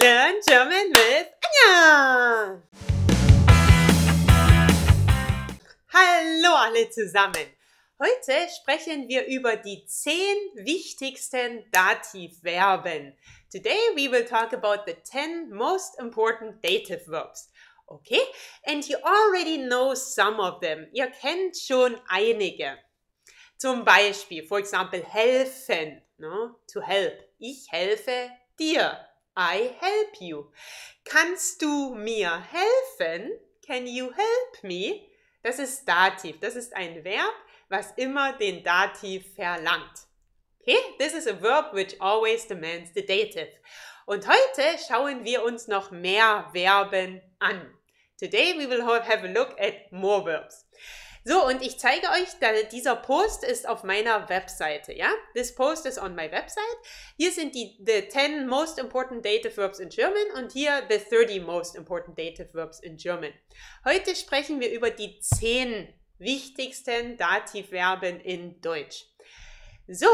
Learn German with Anja! Hallo alle zusammen! Heute sprechen wir über die 10 wichtigsten Dativverben. Today we will talk about the 10 most important dative verbs. Okay, and you already know some of them. Ihr kennt schon einige. Zum Beispiel, for example, helfen, no? Ne? to help. Ich helfe dir. I help you? Kannst du mir helfen? Can you help me? Das ist Dativ. Das ist ein Verb, was immer den Dativ verlangt. Okay? This is a verb which always demands the dative. Und heute schauen wir uns noch mehr Verben an. Today we will have a look at more verbs. So, und ich zeige euch, da, dieser Post ist auf meiner Webseite, ja? This post is on my website. Hier sind die the 10 most important dative verbs in German und hier the 30 most important dative verbs in German. Heute sprechen wir über die 10 wichtigsten Dativverben in Deutsch. So,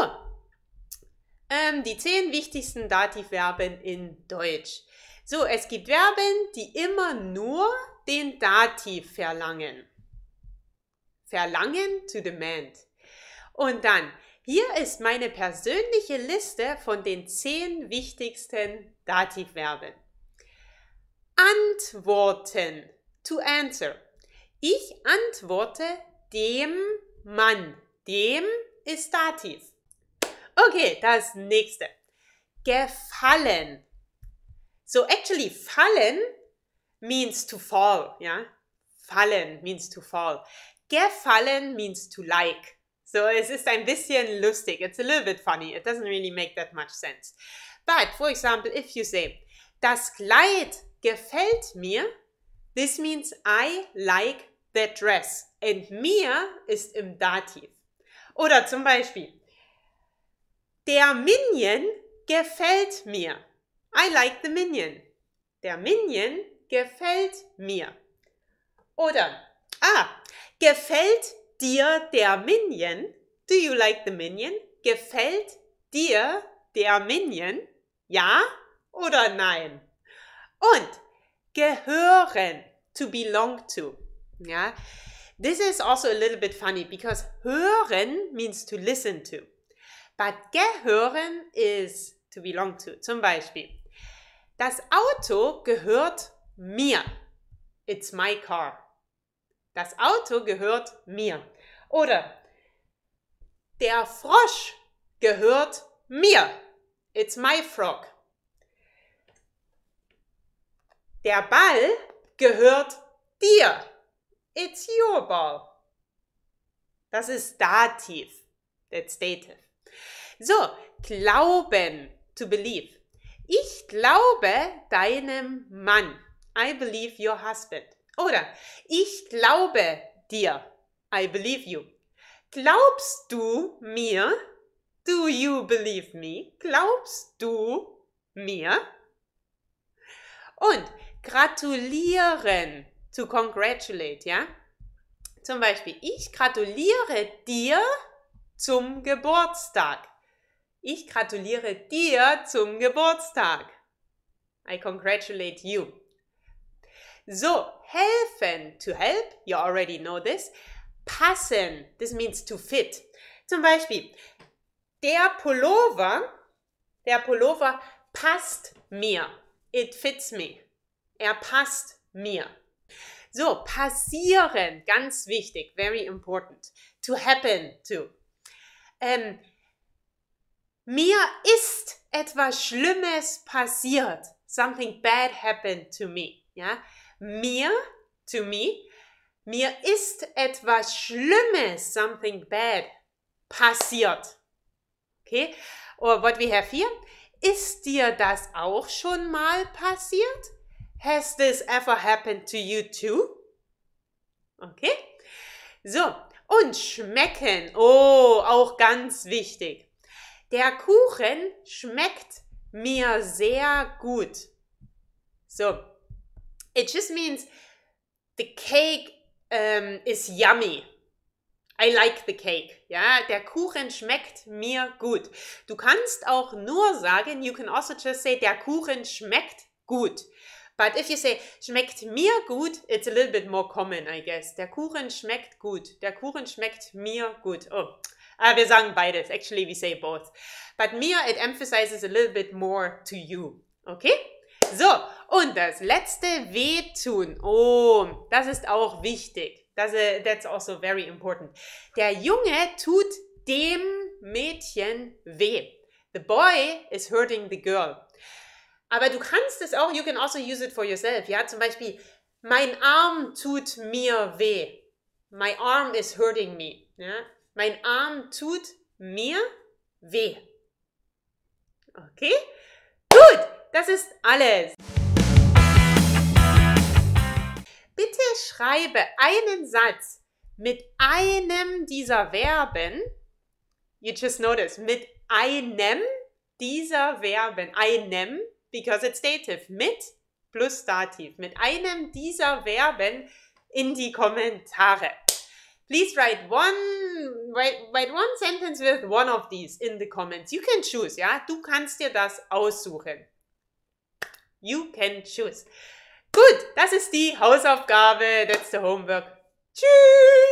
ähm, die 10 wichtigsten Dativverben in Deutsch. So, es gibt Verben, die immer nur den Dativ verlangen. Verlangen to Demand. Und dann, hier ist meine persönliche Liste von den zehn wichtigsten Dativverben. Antworten, to answer. Ich antworte dem Mann. Dem ist Dativ. Okay, das nächste. Gefallen. So actually fallen means to fall, ja? Fallen means to fall. Gefallen means to like. So es ist ein bisschen lustig. It's a little bit funny. It doesn't really make that much sense. But for example, if you say, das Kleid gefällt mir, this means I like the dress. And mir ist im Dativ. Oder zum Beispiel, der Minion gefällt mir. I like the Minion. Der Minion gefällt mir. Oder, ah, Gefällt dir der Minion? Do you like the Minion? Gefällt dir der Minion? Ja oder nein? Und gehören, to belong to. Yeah? This is also a little bit funny because hören means to listen to. But gehören is to belong to. Zum Beispiel, das Auto gehört mir. It's my car. Das Auto gehört mir. Oder der Frosch gehört mir. It's my frog. Der Ball gehört dir. It's your ball. Das ist Dativ. That's Dative. So, glauben, to believe. Ich glaube deinem Mann. I believe your husband. Oder ich glaube dir. I believe you. Glaubst du mir? Do you believe me? Glaubst du mir? Und gratulieren. To congratulate, ja? Zum Beispiel, ich gratuliere dir zum Geburtstag. Ich gratuliere dir zum Geburtstag. I congratulate you. So, helfen, to help, you already know this. Passen, this means to fit. Zum Beispiel, der Pullover, der Pullover passt mir. It fits me. Er passt mir. So, passieren, ganz wichtig, very important. To happen to. Ähm, mir ist etwas Schlimmes passiert. Something bad happened to me. Ja? Mir, to me, mir ist etwas Schlimmes, something bad, passiert. Okay? Or oh, what we have here, ist dir das auch schon mal passiert? Has this ever happened to you too? Okay? So, und schmecken. Oh, auch ganz wichtig. Der Kuchen schmeckt mir sehr gut. So, It just means the cake um, ähm, is yummy. I like the cake. Ja, der Kuchen schmeckt mir gut. Du kannst auch nur sagen, you can also just say, der Kuchen schmeckt gut. But if you say, schmeckt mir gut, it's a little bit more common, I guess. Der Kuchen schmeckt gut. Der Kuchen schmeckt mir gut. Oh, uh, wir sagen beides. Actually, we say both. But mir, it emphasizes a little bit more to you. Okay? So, und das letzte wehtun. Oh, das ist auch wichtig. Das, äh, that's also very important. Der Junge tut dem Mädchen weh. The boy is hurting the girl. Aber du kannst es auch, you can also use it for yourself. Ja, zum Beispiel, mein Arm tut mir weh. My arm is hurting me. Ja, mein Arm tut mir weh. Okay? Gut! Das ist alles. Bitte schreibe einen Satz mit einem dieser Verben. You just notice, mit einem dieser Verben. Einem, because it's dative. Mit plus Dativ. Mit einem dieser Verben in die Kommentare. Please write one, write, write one sentence with one of these in the comments. You can choose, ja? Du kannst dir das aussuchen. You can choose. Gut, das ist die Hausaufgabe. That's the homework. Tschüss.